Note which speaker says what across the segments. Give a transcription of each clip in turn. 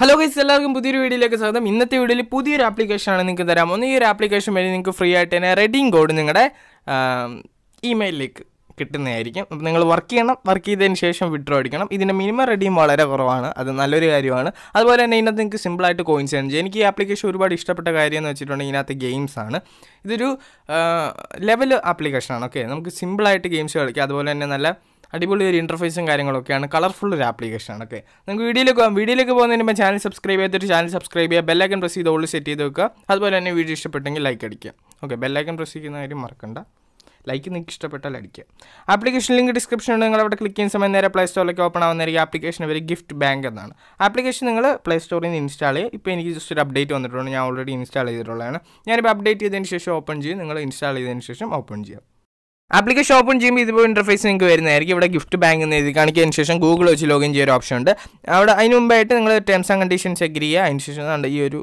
Speaker 1: hello guys എല്ലാവർക്കും പുതിയൊരു വീഡിയോയിലേക്ക് സ്വാഗതം ഇന്നത്തെ വീഡിയോയിൽ പുതിയൊരു ആപ്ലിക്കേഷനാണ് നിങ്ങൾക്ക് തരാം ഒന്ന് ഈ ഒരു ആപ്ലിക്കേഷൻ വഴി നിങ്ങൾക്ക് ഫ്രീ ആയിട്ട് തന്നെ റെഡിങ് കോഡ് നിങ്ങളുടെ ഇമെയിലിലേക്ക് കിട്ടുന്നതായിരിക്കും അപ്പോൾ നിങ്ങൾ വർക്ക് ചെയ്യണം വർക്ക് ചെയ്തതിന് ശേഷം വിഡ്രോ അടിക്കണം ഇതിൻ്റെ മിനിമം റെഡിയും വളരെ കുറവാണ് അത് നല്ലൊരു കാര്യമാണ് അതുപോലെ തന്നെ ഇതിനകത്ത് നിങ്ങൾക്ക് സിമ്പിളായിട്ട് കോയിൻസ് ചെയ്യാൻ എനിക്ക് ഈ ആപ്ലിക്കേഷൻ ഒരുപാട് ഇഷ്ടപ്പെട്ട കാര്യം എന്ന് വെച്ചിട്ടുണ്ടെങ്കിൽ ഇതിനകത്ത് ഗെയിംസ് ആണ് ഇതൊരു ലെവൽ ആപ്ലിക്കേഷനാണ് ഓക്കെ നമുക്ക് സിമ്പിളായിട്ട് ഗെയിംസ് കളിക്കാം അതുപോലെ തന്നെ നല്ല അടിപൊളി ഒരു ഇൻ്റർഫേസും കാര്യങ്ങളൊക്കെയാണ് കളർഫുൾ ഒരു ആപ്ലിക്കേഷനാണ് ഓക്കെ നിങ്ങൾക്ക് വീഡിയോയിലേക്ക് പോകാം വീഡിയോയിലേക്ക് പോകുന്നതിന് മുമ്പ് ചാനൽ സബ്സ്ക്രൈബ് ചെയ്തിട്ട് ചാനൽ സബ്സ്ക്രൈബ് ചെയ്യുക ബെല്ലൈക്കൻ പ്രസ് ചെയ്ത് ഓൾ സെറ്റ് ചെയ്ത് വെക്കുക അതുപോലെ തന്നെ വീഡിയോ ഇഷ്ടപ്പെട്ടെങ്കിൽ ലൈക്ക് അടിക്കുക ഓക്കെ ബെല്ലൈക്കൻ പ്രസ് ചെയ്യുന്ന കാര്യം മറക്കണ്ട ലൈക്ക് നിങ്ങൾക്ക് ഇഷ്ടപ്പെട്ടാൽ അടിക്കുക ആപ്ലിക്കേഷൻ ലിങ്ക് ഡിസ്ക്രിപ്ഷനിൽ നിങ്ങൾ അവിടെ ക്ലിക്ക് ചെയ്യുന്ന സമയം നേരെ പ്ലേ സ്റ്റോറിലേക്ക് ഓപ്പൺ ആവുന്നതായിരിക്കും ആപ്ലിക്കേഷൻ ഒരു ഗിഫ്റ്റ് ബാങ്ക് എന്നാണ് ആപ്ലിക്കേഷൻ നിങ്ങൾ പ്ലേ സ്റ്റോറിൽ നിന്ന് ഇൻസ്റ്റാൾ ചെയ്യുക ഇപ്പോൾ എനിക്ക് ജസ്റ്റ് ഒരു അപ്ഡേറ്റ് വന്നിട്ടുണ്ട് ഞാൻ ഓൾറെഡി ഇൻസ്റ്റാൾ ചെയ്തിട്ടുള്ളതാണ് ഞാനിപ്പോൾ അപ്ഡേറ്റ് ചെയ്തതിന് ശേഷം ഓപ്പൺ ചെയ്യും നിങ്ങൾ ഇൻസ്റ്റാൾ ചെയ്തതിന് ശേഷം ഓപ്പൺ ചെയ്യാം ആപ്ലിക്കേഷൻ ഓപ്പൺ ചെയ്യുമ്പോൾ ഇതുപോലെ ഇൻ്റർഫേസ് നിങ്ങൾക്ക് വരുന്നതായിരിക്കും ഇവിടെ ഗിഫ്റ്റ് ബാങ്ക് എന്ന് എഴുതി കാണിക്കുന്നതിന് ശേഷം ഗൂഗിൾ വെച്ച് ലോഗിൻ ചെയ്യുന്ന ഒരു ഓപ്ഷൻ ഉണ്ട് അവിടെ അതിന് മുമ്പായിട്ട് നിങ്ങൾ ടേംസ് ആൻഡ് കണ്ടീഷൻസ് എഗ്രി ചെയ്യുക അതിന് ശേഷം ഈ ഒരു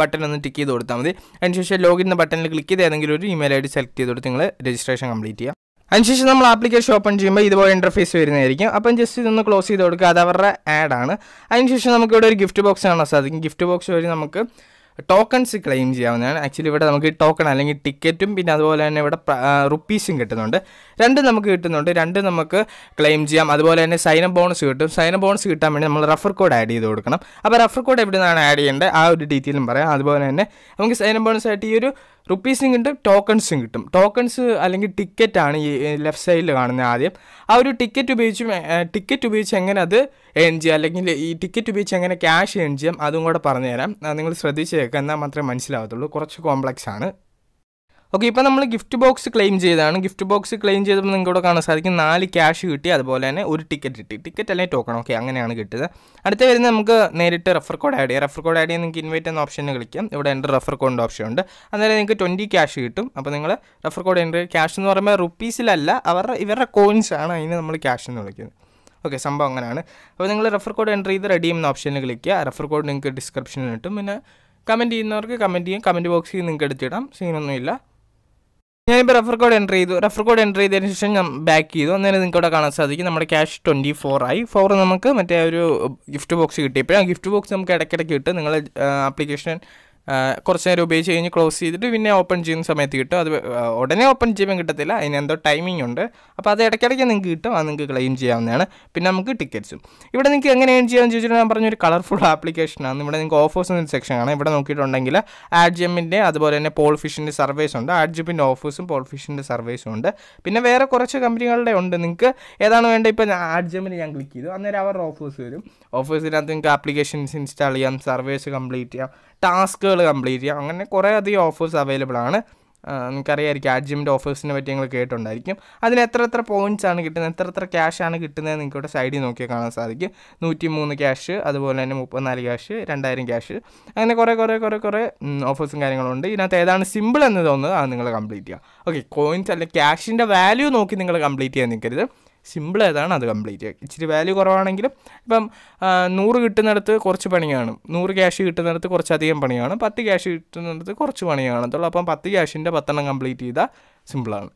Speaker 1: ബട്ടൺ ഒന്ന് ടിക്ക് ചെയ്ത് കൊടുത്താൽ മതി അതിനുശേഷം ലോഗിൻ എന്ന ബട്ടണിൽ ക്ലിക്ക് ചെയ്ത് ഏതെങ്കിലും ഒരു ഇമെയിൽ ഐ ഡി സെലക്ട് ചെയ്ത് കൊടുത്ത് നിങ്ങൾ രജിസ്ട്രേഷൻ കംപ്ലീറ്റ് ചെയ്യുക അതിനുശേഷം നമ്മൾ ആപ്ലിക്കേഷൻ ഓപ്പൺ ചെയ്യുമ്പോൾ ഇതുപോലെ ഇൻ്റർഫേസ് വരുന്നതായിരിക്കും അപ്പം ജസ്റ്റ് ഇതൊന്ന് ക്ലോസ് ചെയ്ത് കൊടുക്കുക അത് അവരുടെ ആഡാണ് അതിനുശേഷം നമുക്കിവിടെ ഒരു ഗിഫ്റ്റ് ബോക്സ് കാണാൻ സാധിക്കും ഗിഫ്റ്റ് ബോക്സ് വഴി നമുക്ക് ടോക്കൺസ് ക്ലെയിം ചെയ്യാവുന്നതാണ് ആക്ച്വലി ഇവിടെ നമുക്ക് ടോക്കൺ അല്ലെങ്കിൽ ടിക്കറ്റും പിന്നെ അതുപോലെ തന്നെ ഇവിടെ റുപ്പീസും കിട്ടുന്നുണ്ട് രണ്ടും നമുക്ക് കിട്ടുന്നുണ്ട് രണ്ടും നമുക്ക് ക്ലെയിം ചെയ്യാം അതുപോലെ തന്നെ സൈനം ബോണസ് കിട്ടും സൈനം ബോണസ് കിട്ടാൻ വേണ്ടി നമ്മൾ റഫർ കോഡ് ആഡ് ചെയ്ത് കൊടുക്കണം അപ്പോൾ റഫർ കോഡ് എവിടെ നിന്നാണ് ആഡ് ചെയ്യേണ്ടത് ആ ഒരു ഡീറ്റെയിലും പറയാം അതുപോലെ തന്നെ നമുക്ക് സൈനം ബോണസ് ആയിട്ട് ഈ ഒരു റുപ്പീസും കിട്ടും ടോക്കൺസും കിട്ടും ടോക്കൺസ് അല്ലെങ്കിൽ ടിക്കറ്റാണ് ഈ ലെഫ്റ്റ് സൈഡിൽ കാണുന്നത് ആദ്യം ആ ഒരു ടിക്കറ്റ് ഉപയോഗിച്ച് ടിക്കറ്റ് ഉപയോഗിച്ച് എങ്ങനെ അത് ഏൺ ചെയ്യാം അല്ലെങ്കിൽ ഈ ടിക്കറ്റ് ഉപയോഗിച്ച് എങ്ങനെ ക്യാഷ് ഏൺ ചെയ്യാം അതും കൂടെ പറഞ്ഞുതരാം നിങ്ങൾ ശ്രദ്ധിച്ച് കേൾക്കുക എന്നാൽ മാത്രമേ മനസ്സിലാവത്തുള്ളൂ കുറച്ച് കോംപ്ലക്സ് ആണ് ഓക്കെ ഇപ്പം നമ്മൾ ഗിഫ്റ്റ് ബോക്സ് ക്ലെയിം ചെയ്തതാണ് ഗിഫ്റ്റ് ബോക്സ് ക്ലെയിം ചെയ്തപ്പോൾ നിങ്ങൾക്ക് ഇവിടെ കാണാൻ സാധിക്കും നാല് ക്യാഷ് കിട്ടി അതുപോലെ തന്നെ ഒരു ടിക്കറ്റ് കിട്ടി ടിക്കറ്റ് അല്ലെങ്കിൽ ടോക്കൺ ഓക്കെ അങ്ങനെയാണ് കിട്ടിയത് അടുത്ത വരുന്നത് നമുക്ക് നേരിട്ട് റെഫർ കോഡ് ആഡ് ചെയ്യാം റെഫർ കോഡ് ആഡ് ചെയ്യാൻ നിങ്ങൾക്ക് ഇൻവൈറ്റ് എന്ന ഓപ്ഷനിൽ കളിക്കാം ഇവിടെ എൻ്റെ റെഫർ കോഡിൻ്റെ ഓപ്ഷൻ ഉണ്ട് അന്നേരം നിങ്ങൾക്ക് ട്വൻറ്റി ക്യാഷ് കിട്ടും അപ്പോൾ നിങ്ങൾ റെഫർ കോഡ് എൻ്റെ ക്യാഷ് എന്ന് പറയുമ്പോൾ റുപ്പീസിലല്ല അവരുടെ ഇവരുടെ കോയിൻസ് ആണ് അതിന് നമ്മൾ ക്യാഷ് എന്ന് വിളിക്കുന്നത് ഓക്കെ സംഭവം അങ്ങനെയാണ് അപ്പോൾ നിങ്ങൾ റെഫർ കോഡ് എൻ്റർ ചെയ്ത് റെഡി ചെയ്യുന്ന ഓപ്ഷനിൽ കളിക്കുക ചെയ്യുക റെഫർ കോഡ് നിങ്ങൾക്ക് ഡിസ്ക്രിപ്ഷനിൽ കിട്ടും പിന്നെ കമൻറ്റ് ചെയ്യുന്നവർക്ക് കമൻറ്റ് ചെയ്യാം കമൻറ്റ് ബോക്സിൽ നിങ്ങൾക്ക് എടുത്തിടാം സീനൊന്നുമില്ല ഞാനിപ്പോൾ റെഫർ കോഡ് എൻ്റർ ചെയ്തു റെഫർ കോഡ് എൻ്റർ ചെയ്തതിന് ശേഷം ഞാൻ ബാക്ക് ചെയ്തു അന്നേരം നിങ്ങൾക്ക് അവിടെ കാണാൻ സാധിക്കും നമ്മുടെ ക്യാഷ് ട്വൻറ്റി ഫോർ ആയി ഫോർ നമുക്ക് മറ്റേ ഒരു ഗിഫ്റ്റ് ബോക്സ് കിട്ടിയപ്പോൾ ആ ഗിഫ്റ്റ് ബോക്സ് നമുക്ക് ഇടയ്ക്കിടയ്ക്ക് കിട്ടും നിങ്ങൾ ആപ്ലിക്കേഷൻ കുറച്ച് നേരം ഉപയോഗിച്ച് കഴിഞ്ഞ് ക്ലോസ് ചെയ്തിട്ട് പിന്നെ ഓപ്പൺ ചെയ്യുന്ന സമയത്ത് കിട്ടും അത് ഉടനെ ഓപ്പൺ ചെയ്യുമ്പോൾ കിട്ടത്തില്ല അതിന് എന്തോ ടൈമിംഗ് ഉണ്ട് അപ്പോൾ അത് ഇടയ്ക്കിടയ്ക്ക് നിങ്ങൾക്ക് കിട്ടും അത് നിങ്ങൾക്ക് ക്ലെയിം ചെയ്യാവുന്നതാണ് പിന്നെ നമുക്ക് ടിക്കറ്റ്സും ഇവിടെ നിങ്ങൾക്ക് എങ്ങനെ ഏൺ ചെയ്യാമെന്ന് ചോദിച്ചിട്ട് ഞാൻ പറഞ്ഞൊരു കളർഫുൾ ആപ്ലിക്കേഷനാണ് ഇവിടെ നിങ്ങൾക്ക് ഓഫേഴ്സ് എന്നൊരു സെക്ഷൻ ആണ് ഇവിടെ നോക്കിയിട്ടുണ്ടെങ്കിൽ ആഡ് ജെമ്മിൻ്റെ അതുപോലെ തന്നെ പോൾ ഫിഷിൻ്റെ സർവീസ് ഉണ്ട് ആഡ് ജെമ്മിൻ്റെ ഓഫേഴ്സും പോൾ ഫിഷിൻ്റെ സർവീസും ഉണ്ട് പിന്നെ വേറെ കുറച്ച് കമ്പനികളുടെ ഉണ്ട് നിങ്ങൾക്ക് ഏതാണ് വേണ്ടത് ഇപ്പോൾ ആഡ് ജെമ്മിൽ ഞാൻ ക്ലിക്ക് ചെയ്തു അന്നേരം അവരുടെ ഓഫേഴ്സ് വരും ഓഫേഴ്സിനകത്ത് നിങ്ങൾക്ക് ആപ്ലിക്കേഷൻസ് ഇൻസ്റ്റാൾ ചെയ്യാം സർവേസ് കംപ്ലീറ്റ് ചെയ്യാം ടാസ്കുകൾ കംപ്ലീറ്റ് ചെയ്യാം അങ്ങനെ കുറേ അധികം ഓഫേഴ്സ് അവൈലബിൾ ആണ് നിങ്ങൾക്കറിയായിരിക്കും അഡ്ജിമിൻ്റെ ഓഫേഴ്സിനെ പറ്റി നിങ്ങൾ കേട്ടിട്ടുണ്ടായിരിക്കും അതിന് എത്ര എത്ര പോയിൻറ്റ്സ് ആണ് കിട്ടുന്നത് എത്ര എത്ര ക്യാഷ് ആണ് കിട്ടുന്നത് ഇവിടെ സൈഡിൽ നോക്കിയാൽ കാണാൻ സാധിക്കും നൂറ്റി മൂന്ന് ക്യാഷ് അതുപോലെ തന്നെ മുപ്പത്തിനാല് ക്യാഷ് രണ്ടായിരം ക്യാഷ് അങ്ങനെ കുറേ കുറേ കുറേ കുറേ ഓഫേഴ്സും കാര്യങ്ങളും ഉണ്ട് ഇതിനകത്ത് ഏതാണ് സിമ്പിൾ എന്ന് തോന്നുന്നത് അത് നിങ്ങൾ കംപ്ലീറ്റ് ചെയ്യുക ഓക്കെ കോയിൻസ് അല്ലെങ്കിൽ ക്യാഷിൻ്റെ വാല്യൂ നോക്കി നിങ്ങൾ കംപ്ലീറ്റ് ചെയ്യാൻ നിൽക്കരുത് സിമ്പിൾ ഏതാണ് അത് കംപ്ലീറ്റ് ഇച്ചിരി വാല്യൂ കുറവാണെങ്കിലും ഇപ്പം നൂറ് കിട്ടുന്നിടത്ത് കുറച്ച് പണി കാണും നൂറ് ക്യാഷ് കിട്ടുന്നിടത്ത് കുറച്ചധികം പണി കാണും പത്ത് ക്യാഷ് കിട്ടുന്നിടത്ത് കുറച്ച് പണി കാണത്തുള്ളൂ അപ്പം പത്ത് ക്യാഷിൻ്റെ പത്തെണ്ണം കംപ്ലീറ്റ് ചെയ്താൽ സിമ്പിളാണ്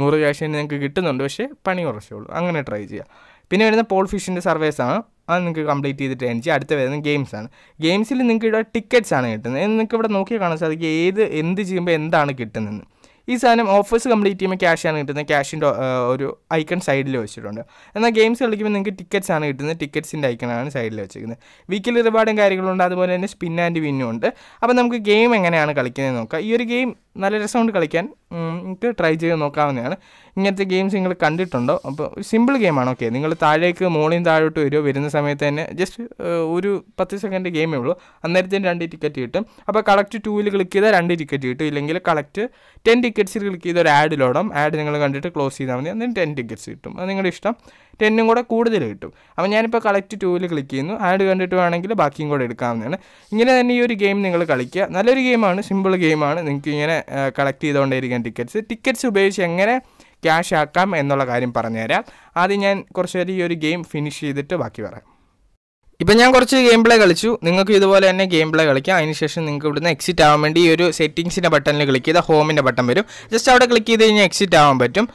Speaker 1: നൂറ് ക്യാഷ് നിങ്ങൾക്ക് കിട്ടുന്നുണ്ട് പക്ഷേ പണി കുറച്ചേ ഉള്ളൂ അങ്ങനെ ട്രൈ ചെയ്യുക പിന്നെ വരുന്ന പോൾ ഫിഷിൻ്റെ ആണ് അത് നിങ്ങൾക്ക് കംപ്ലീറ്റ് ചെയ്തിട്ട് എനിക്ക് ചെയ്യുക അടുത്ത വരുന്നത് ഗെയിംസാണ് ഗെയിംസിൽ നിങ്ങൾക്ക് ഇവിടെ ടിക്കറ്റ്സ് ആണ് കിട്ടുന്നത് നിങ്ങൾക്ക് ഇവിടെ നോക്കിയാൽ കാണാൻ സാധിക്കും ഏത് എന്ത് ചെയ്യുമ്പോൾ എന്താണ് കിട്ടുന്നത് ഈ സാധനം ഓഫേഴ്സ് കംപ്ലീറ്റ് ചെയ്യുമ്പോൾ ക്യാഷാണ് കിട്ടുന്നത് ക്യാഷിൻ്റെ ഒരു ഐക്കൺ സൈഡിൽ വെച്ചിട്ടുണ്ട് എന്നാൽ ഗെയിംസ് കളിക്കുമ്പോൾ നിങ്ങൾക്ക് ടിക്കറ്റ്സ് ആണ് കിട്ടുന്നത് ടിക്കറ്റ്സിൻ്റെ ഐക്കണാണ് സൈഡിൽ വെച്ചിരിക്കുന്നത് വീക്കിലി റിവാർഡും കാര്യങ്ങളുണ്ട് അതുപോലെ തന്നെ സ്പിൻ ആൻഡ് വിന്നും ഉണ്ട് അപ്പോൾ നമുക്ക് ഗെയിം എങ്ങനെയാണ് കളിക്കുന്നത് നോക്കാം ഈ ഒരു ഗെയിം നല്ല രസമുണ്ട് കളിക്കാൻ നിങ്ങൾക്ക് ട്രൈ ചെയ്ത് നോക്കാവുന്നതാണ് ഇങ്ങനത്തെ ഗെയിംസ് നിങ്ങൾ കണ്ടിട്ടുണ്ടോ അപ്പോൾ സിമ്പിൾ ഗെയിമാണ് ഓക്കെ നിങ്ങൾ താഴേക്ക് മോളിയും താഴോട്ട് വരുമോ വരുന്ന സമയത്ത് തന്നെ ജസ്റ്റ് ഒരു പത്ത് സെക്കൻഡ് ഗെയിമേ ഉള്ളൂ അന്നേരത്തിന് രണ്ട് ടിക്കറ്റ് കിട്ടും അപ്പോൾ കളക്ട് ടൂവിൽ ക്ലിക്ക് ചെയ്താൽ രണ്ട് ടിക്കറ്റ് കിട്ടും ഇല്ലെങ്കിൽ കളക്ട് ടെൻ ടിക്കറ്റ്സിൽ ക്ലിക്ക് ചെയ്ത ഒരു ആഡിലോടാം ആഡ് നിങ്ങൾ കണ്ടിട്ട് ക്ലോസ് ചെയ്താൽ മതി അന്നേരം ടെൻ ടിക്കറ്റ്സ് കിട്ടും അത് നിങ്ങളുടെ ഇഷ്ടം ടെന്നും കൂടെ കൂടുതൽ കിട്ടും അപ്പോൾ ഞാനിപ്പോൾ കളക്ട് ടൂവിൽ ക്ലിക്ക് ചെയ്യുന്നു ആഡ് കണ്ടിട്ട് വേണമെങ്കിൽ ബാക്കിയും കൂടെ എടുക്കാവുന്നതാണ് ഇങ്ങനെ തന്നെ ഈ ഒരു ഗെയിം നിങ്ങൾ കളിക്കുക നല്ലൊരു ഗെയിമാണ് സിമ്പിൾ ഗെയിമാണ് നിങ്ങൾക്ക് ഇങ്ങനെ കളക്ട് ചെയ്തുകൊണ്ടേയിരിക്കാം ടിക്കറ്റ്സ് ടിക്കറ്റ്സ് ഉപയോഗിച്ച് എങ്ങനെ ക്യാഷ് ആക്കാം എന്നുള്ള കാര്യം പറഞ്ഞുതരാം ആദ്യം ഞാൻ കുറച്ച് ഈ ഒരു ഗെയിം ഫിനിഷ് ചെയ്തിട്ട് ബാക്കി പറയാം ഇപ്പം ഞാൻ കുറച്ച് ഗെയിം പ്ലേ കളിച്ചു നിങ്ങൾക്ക് ഇതുപോലെ തന്നെ ഗെയിം പ്ലേ കളിക്കാം അതിനുശേഷം നിങ്ങൾക്ക് ഇവിടുന്ന് എക്സിറ്റ് ആവാൻ വേണ്ടി ഈ ഒരു സെറ്റിങ്സിൻ്റെ ബട്ടണിൽ ക്ലിക്ക് ചെയ്താൽ ഹോമിൻ്റെ ബട്ടൺ വരും ജസ്റ്റ് അവിടെ ക്ലിക്ക് ചെയ്ത് കഴിഞ്ഞാൽ എക്സിറ്റ് ആവാൻ പറ്റും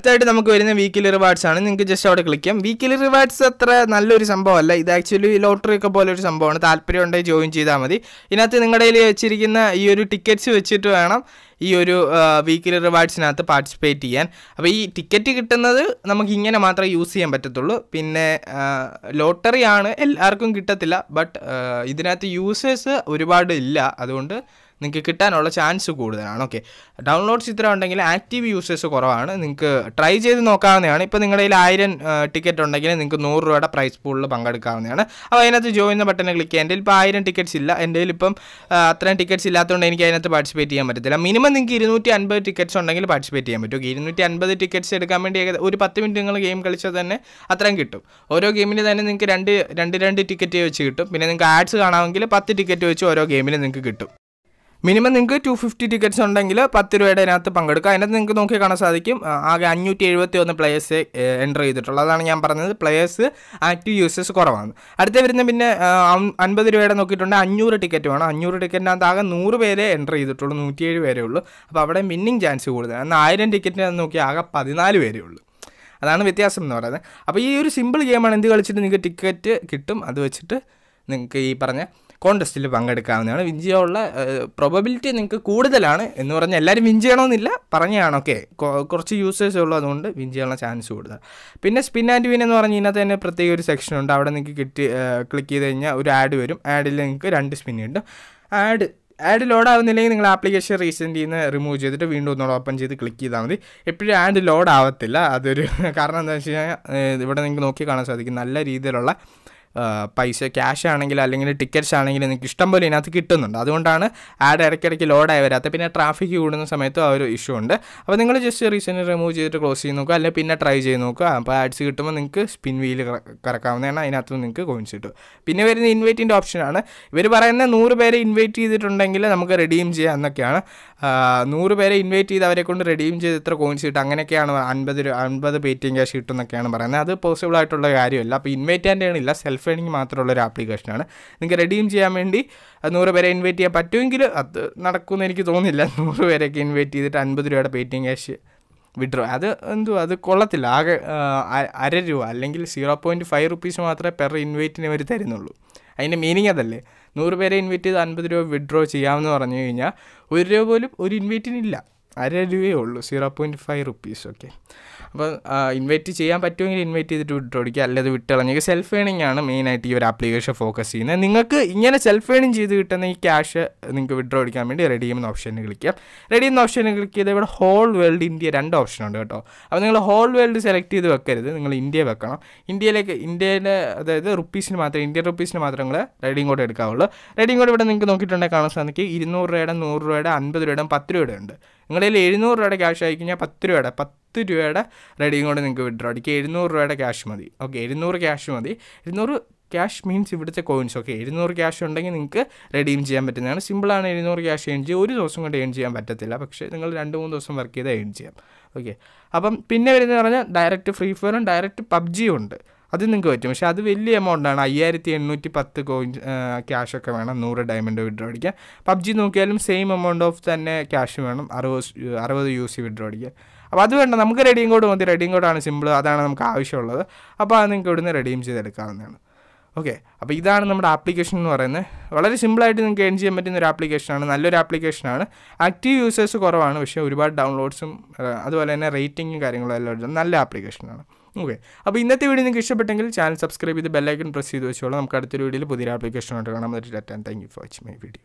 Speaker 1: അടുത്തായിട്ട് നമുക്ക് വരുന്ന വീക്കിലി റിവാർഡ്സ് ആണ് നിങ്ങൾക്ക് ജസ്റ്റ് അവിടെ ക്ലിക്ക് ചെയ്യാം വീക്കിലി റിവാർഡ്സ് അത്ര നല്ലൊരു സംഭവമല്ല ഇത് ആക്ച്വലി ലോട്ടറി ഒക്കെ പോലെ ഒരു സംഭവമാണ് താല്പര്യം ഉണ്ടെങ്കിൽ ജോയിൻ ചെയ്താൽ മതി ഇതിനകത്ത് നിങ്ങളുടെ കയ്യിൽ വെച്ചിരിക്കുന്ന ഈ ഒരു ടിക്കറ്റ്സ് വെച്ചിട്ട് വേണം ഈ ഒരു വീക്കിലി റിവാർഡ്സിനകത്ത് പാർട്ടിസിപ്പേറ്റ് ചെയ്യാൻ അപ്പോൾ ഈ ടിക്കറ്റ് കിട്ടുന്നത് നമുക്ക് ഇങ്ങനെ മാത്രമേ യൂസ് ചെയ്യാൻ പറ്റത്തുള്ളൂ പിന്നെ ലോട്ടറി ആണ് എല്ലാവർക്കും കിട്ടത്തില്ല ബട്ട് ഇതിനകത്ത് യൂസേഴ്സ് ഒരുപാട് ഇല്ല അതുകൊണ്ട് നിങ്ങൾക്ക് കിട്ടാനുള്ള ചാൻസ് കൂടുതലാണ് ഓക്കെ ഡൗൺലോഡ്സ് ഇത്ര ഉണ്ടെങ്കിൽ ആക്റ്റീവ് യൂസേഴ്സ് കുറവാണ് നിങ്ങൾക്ക് ട്രൈ ചെയ്ത് നോക്കാവുന്നതാണ് ഇപ്പോൾ നിങ്ങളുടെ കയ്യിൽ ആയിരം ടിക്കറ്റ് ഉണ്ടെങ്കിൽ നിങ്ങൾക്ക് നൂറ് രൂപയുടെ പ്രൈസ് പൂളിൽ പങ്കെടുക്കാവുന്നതാണ് അപ്പോൾ അതിനകത്ത് ജോയിൻ എന്ന ബട്ടനെ ക്ലിക്ക് ചെയ്യാം എൻ്റെ ഇപ്പോൾ ആയിരം ടിക്കറ്റ്സ് ഇല്ല എൻ്റെ ഇപ്പം അത്രയും ടിക്കറ്റ്സ് ഇല്ലാത്തതുകൊണ്ട് എനിക്ക് അതിനകത്ത് പാർട്ടിസിപ്പേറ്റ് ചെയ്യാൻ പറ്റത്തില്ല മിനിമം നിങ്ങൾക്ക് ഇരുന്നൂറ്റി അൻപത് ടിക്കറ്റ്സ് ഉണ്ടെങ്കിൽ പാർട്ടിസിപ്പേറ്റ് ചെയ്യാൻ പറ്റും ഇരുന്നൂറ്റി അൻപത് ടിക്കറ്റ്സ് എടുക്കാൻ വേണ്ടി ഒരു പത്ത് മിനിറ്റ് നിങ്ങൾ ഗെയിം കളിച്ചാൽ തന്നെ അത്രയും കിട്ടും ഓരോ ഗെയിമിന് തന്നെ നിങ്ങൾക്ക് രണ്ട് രണ്ട് രണ്ട് ടിക്കറ്റ് വെച്ച് കിട്ടും പിന്നെ നിങ്ങൾക്ക് ആഡ്സ് കാണാമെങ്കിൽ പത്ത് ടിക്കറ്റ് വെച്ച് ഓരോ ഗെയിമിന് നിങ്ങൾക്ക് കിട്ടും മിനിമം നിങ്ങൾക്ക് ടു ഫിഫ്റ്റി ടിക്കറ്റ്സ് ഉണ്ടെങ്കിൽ പത്ത് രൂപയുടെ അതിനകത്ത് പങ്കെടുക്കുക അതിനകത്ത് നിങ്ങൾക്ക് നോക്കി കാണാൻ സാധിക്കും ആകെ അഞ്ഞൂറ്റി എഴുപത്തി ഒന്ന് പ്ലേയേഴ്സ് എൻ്റർ ചെയ്തിട്ടുള്ളൂ അതാണ് ഞാൻ പറഞ്ഞത് പ്ലേയേഴ്സ് ആക്റ്റീവ് യൂസേഴ്സ് കുറവാണ് അടുത്ത വരുന്ന പിന്നെ അൻപത് രൂപയുടെ നോക്കിയിട്ടുണ്ട് അഞ്ഞൂറ് ടിക്കറ്റ് വേണം അഞ്ഞൂറ് ടിക്കറ്റിനകത്ത് ആകെ നൂറ് പേരെ എൻ്റർ ചെയ്തിട്ടുള്ളൂ നൂറ്റിയേഴ് പേരേ ഉള്ളൂ അപ്പോൾ അവിടെ വിന്നിങ് ചാൻസ് കൂടുതലാണ് അന്ന് ആയിരം ടിക്കറ്റിനകത്ത് നോക്കി ആകെ പതിനാല് പേരേ ഉള്ളൂ അതാണ് വ്യത്യാസം എന്ന് പറയുന്നത് അപ്പോൾ ഈ ഒരു സിമ്പിൾ ഗെയിമാണ് എന്ത് കളിച്ചിട്ട് നിങ്ങൾക്ക് ടിക്കറ്റ് കിട്ടും അത് വെച്ചിട്ട് നിങ്ങൾക്ക് ഈ പറഞ്ഞ കോണ്ടസ്റ്റിൽ പങ്കെടുക്കാവുന്നതാണ് ചെയ്യാനുള്ള പ്രോബബിലിറ്റി നിങ്ങൾക്ക് കൂടുതലാണ് എന്ന് പറഞ്ഞാൽ എല്ലാവരും വിൻ ചെയ്യണമെന്നില്ല പറഞ്ഞതാണൊക്കെ കുറച്ച് യൂസേഴ്സ് ഉള്ളൂ അതുകൊണ്ട് വിൻ ചെയ്യാനുള്ള ചാൻസ് കൂടുതൽ പിന്നെ സ്പിൻ ആൻഡ് വിൻ എന്ന് പറഞ്ഞ് ഇതിനകത്ത് തന്നെ പ്രത്യേക ഒരു സെക്ഷൻ ഉണ്ട് അവിടെ നിങ്ങൾക്ക് കിട്ടി ക്ലിക്ക് ചെയ്ത് കഴിഞ്ഞാൽ ഒരു ആഡ് വരും ആഡിൽ നിങ്ങൾക്ക് രണ്ട് സ്പിൻ കിട്ടും ആഡ് ആഡ് ലോഡ് ആവുന്നില്ലെങ്കിൽ നിങ്ങൾ ആപ്ലിക്കേഷൻ റീസെൻ്റ് നിന്ന് റിമൂവ് ചെയ്തിട്ട് വീണ്ടും ഒന്നുകൂടെ ഓപ്പൺ ചെയ്ത് ക്ലിക്ക് ചെയ്താൽ മതി എപ്പോഴും ആഡ് ലോഡ് ആവത്തില്ല അതൊരു കാരണം എന്താണെന്ന് വെച്ച് കഴിഞ്ഞാൽ ഇവിടെ നിങ്ങൾക്ക് നോക്കി കാണാൻ സാധിക്കും നല്ല രീതിയിലുള്ള പൈസ ക്യാഷ് ആണെങ്കിലും അല്ലെങ്കിൽ ടിക്കറ്റ്സ് ആണെങ്കിലും നിങ്ങൾക്ക് ഇഷ്ടം പോലെ ഇതിനകത്ത് കിട്ടുന്നുണ്ട് അതുകൊണ്ടാണ് ആഡ് ഇടയ്ക്കിടയ്ക്ക് ലോഡായി വരാത്തത് പിന്നെ ട്രാഫിക് കൂടുന്ന സമയത്തും ആ ഒരു ഇഷ്യൂ ഉണ്ട് അപ്പോൾ നിങ്ങൾ ജസ്റ്റ് റീസെൻ്റ് റിമൂവ് ചെയ്തിട്ട് ക്ലോസ് ചെയ്ത് നോക്കുക അല്ലെങ്കിൽ പിന്നെ ട്രൈ ചെയ്ത് നോക്കുക അപ്പോൾ ആഡ്സ് കിട്ടുമ്പോൾ നിങ്ങൾക്ക് സ്പിൻ വീൽ കറക്കാവുന്നതാണ് അതിനകത്ത് നിങ്ങൾക്ക് കോയിൻസ് കിട്ടും പിന്നെ വരുന്ന ഇൻവൈറ്റിൻ്റെ ഓപ്ഷനാണ് ഇവർ പറയുന്ന നൂറ് പേരെ ഇൻവൈറ്റ് ചെയ്തിട്ടുണ്ടെങ്കിൽ നമുക്ക് റെഡീം ചെയ്യാം എന്നൊക്കെയാണ് നൂറ് പേരെ ഇൻവൈറ്റ് ചെയ്ത് അവരെ കൊണ്ട് റെഡീം ചെയ്ത് എത്ര കോയിൻസ് കിട്ടും അങ്ങനെയൊക്കെയാണ് അൻപത് അൻപത് പേറ്റിംഗ് ക്യാഷ് കിട്ടും എന്നൊക്കെയാണ് പറയുന്നത് അത് പോസിബിൾ ആയിട്ടുള്ള കാര്യമല്ല അപ്പോൾ ഇൻവൈറ്റ് ആൻഡ് ഇല്ല സെൽഫ് ട്രേഡിംഗ് മാത്രമുള്ള ഒരു ആപ്ലിക്കേഷനാണ് നിങ്ങൾക്ക് റെഡീം ചെയ്യാൻ വേണ്ടി നൂറ് പേരെ ഇൻവൈറ്റ് ചെയ്യാൻ പറ്റുമെങ്കിൽ അത് നടക്കുമെന്ന് എനിക്ക് തോന്നുന്നില്ല നൂറ് പേരെയൊക്കെ ഇൻവൈറ്റ് ചെയ്തിട്ട് അൻപത് രൂപയുടെ പേ ക്യാഷ് വിഡ്രോ അത് എന്തോ അത് കൊള്ളത്തില്ല ആകെ അര രൂപ അല്ലെങ്കിൽ സീറോ പോയിൻറ്റ് ഫൈവ് റുപ്പീസ് മാത്രമേ പെർ ഇൻവൈറ്റിന് അവർ തരുന്നുള്ളൂ അതിൻ്റെ മീനിങ് അതല്ലേ നൂറ് പേരെ ഇൻവൈറ്റ് ചെയ്ത് അൻപത് രൂപ വിഡ്രോ ചെയ്യാമെന്ന് പറഞ്ഞു കഴിഞ്ഞാൽ ഒരു രൂപ പോലും ഒരു ഇൻവൈറ്റിനില്ല അര രൂപയേ ഉള്ളൂ zero point five rupees okay അപ്പോൾ ഇൻവൈറ്റ് ചെയ്യാൻ പറ്റുമെങ്കിൽ ഇൻവൈറ്റ് ചെയ്തിട്ട് വിട്ടോടിക്കുക അല്ലാതെ വിട്ടിളഞ്ഞെങ്കിൽ സെൽഫ് ഏണിംഗ് ആണ് മെയിനായിട്ട് ഈ ഒരു ആപ്ലിക്കേഷൻ ഫോക്കസ് ചെയ്യുന്നത് നിങ്ങൾക്ക് ഇങ്ങനെ സെൽഫ് ഏണിങ് ചെയ്ത് കിട്ടുന്ന ഈ ക്യാഷ് നിങ്ങൾക്ക് വിഡ്രോ അടിക്കാൻ വേണ്ടി റെഡി ചെയ്യുന്ന ഓപ്ഷനിൽ ക്ലിക്ക് ചെയ്യാം റെഡി ചെയ്യുന്ന ഓപ്ഷനിൽ ക്ലിക്ക് ചെയ്ത് ഇവിടെ ഹോൾ വേൾഡ് ഇന്ത്യ രണ്ട് ഓപ്ഷൻ ഉണ്ട് കേട്ടോ അപ്പോൾ നിങ്ങൾ ഹോൾ വേൾഡ് സെലക്ട് ചെയ്ത് വെക്കരുത് നിങ്ങൾ ഇന്ത്യ വെക്കണം ഇന്ത്യയിലേക്ക് ഇന്ത്യയിലെ അതായത് റുപ്പീസിന് മാത്രം ഇന്ത്യൻ റുപ്പീസിന് മാത്രം നിങ്ങൾ റൈഡിംഗ് കോഡ് എടുക്കാവുള്ളൂ റൈഡിംഗ് കോഡ് ഇവിടെ നിങ്ങൾക്ക് നോക്കിയിട്ടുണ്ടെങ്കിൽ കാണാൻ സാധിക്കും ഇരുന്നൂറ് രൂപയുടെ നൂറ് രൂപയുടെ അൻപത് രൂപയുടെ പത്ത് രൂപയുടെ ഉണ്ട് നിങ്ങളിൽ എഴുന്നൂറ് രൂപയുടെ ക്യാഷ് ആയി കഴിഞ്ഞാൽ പത്ത് രൂപയുടെ പത്ത് രൂപയുടെ റെഡിയും കൊണ്ട് നിങ്ങൾക്ക് വിഡ്രോ അടിക്കുക എഴുന്നൂറ് രൂപയുടെ ക്യാഷ് മതി ഓക്കെ എഴുന്നൂറ് ക്യാഷ് മതി എഴുന്നൂറ് ക്യാഷ് മീൻസ് ഇവിടുത്തെ കോയിൻസ് ഓക്കെ എഴുന്നൂറ് ക്യാഷ് ഉണ്ടെങ്കിൽ നിങ്ങൾക്ക് റെഡീം ചെയ്യാൻ പറ്റുന്നതാണ് സിമ്പിളാണ് എഴുന്നൂറ് ക്യാഷ് ഏൺ ചെയ്യുക ഒരു ദിവസം കൊണ്ട് ഏൺ ചെയ്യാൻ പറ്റത്തില്ല പക്ഷേ നിങ്ങൾ രണ്ട് മൂന്ന് ദിവസം വർക്ക് ചെയ്താൽ ഏൺ ചെയ്യാം ഓക്കെ അപ്പം പിന്നെ വരുന്നത് പറഞ്ഞാൽ ഡയറക്റ്റ് ഫ്രീ ഫയറും ഡയറക്റ്റ് പബ്ജിയും ഉണ്ട് അത് നിങ്ങൾക്ക് പറ്റും പക്ഷേ അത് വലിയ എമൗണ്ടാണ് അയ്യായിരത്തി എണ്ണൂറ്റി പത്ത് കോയിൻ ക്യാഷൊക്കെ വേണം നൂറ് ഡയമണ്ട് വിഡ്രോ അടിക്കാൻ പബ്ജി നോക്കിയാലും സെയിം എമൗണ്ട് ഓഫ് തന്നെ ക്യാഷ് വേണം അറുപത് അറുപത് യു സി വിഡ്രോ അടിക്കാൻ അപ്പോൾ അത് വേണ്ട നമുക്ക് റെഡിയും കോഡ് മതി റെഡിയും കോഡാണ് സിമ്പിൾ അതാണ് നമുക്ക് ആവശ്യമുള്ളത് അപ്പോൾ അത് നിങ്ങൾക്ക് ഇവിടുന്ന് റെഡീം ചെയ്തെടുക്കാവുന്നതാണ് ഓക്കെ അപ്പോൾ ഇതാണ് നമ്മുടെ ആപ്ലിക്കേഷൻ എന്ന് പറയുന്നത് വളരെ സിമ്പിളായിട്ട് നിങ്ങൾക്ക് എൻ ചെയ്യാൻ പറ്റുന്ന ഒരു ആപ്ലിക്കേഷനാണ് നല്ലൊരു ആപ്ലിക്കേഷനാണ് ആക്റ്റീവ് യൂസേഴ്സ് കുറവാണ് പക്ഷേ ഒരുപാട് ഡൗൺലോഡ്സും അതുപോലെ തന്നെ റേറ്റിങ്ങും കാര്യങ്ങളും എല്ലാം നല്ല ആപ്ലിക്കേഷനാണ് ഓക്കെ അപ്പോൾ ഇന്നത്തെ വീഡിയോ നിങ്ങൾക്ക് ഇഷ്ടപ്പെട്ടെങ്കിൽ ചാനൽ സബ്സ്ക്രൈബ് ചെയ്ത് ബെല്ലൈക്കൺ പ്രസ് ചെയ്ത് വെച്ചോളാം നമുക്ക് അടുത്തൊരു വീഡിയോയിൽ പുതിയ ആപ്ലിക്കേഷനായിട്ട് കാണാൻ അറ്റാൻ thank you for watching my video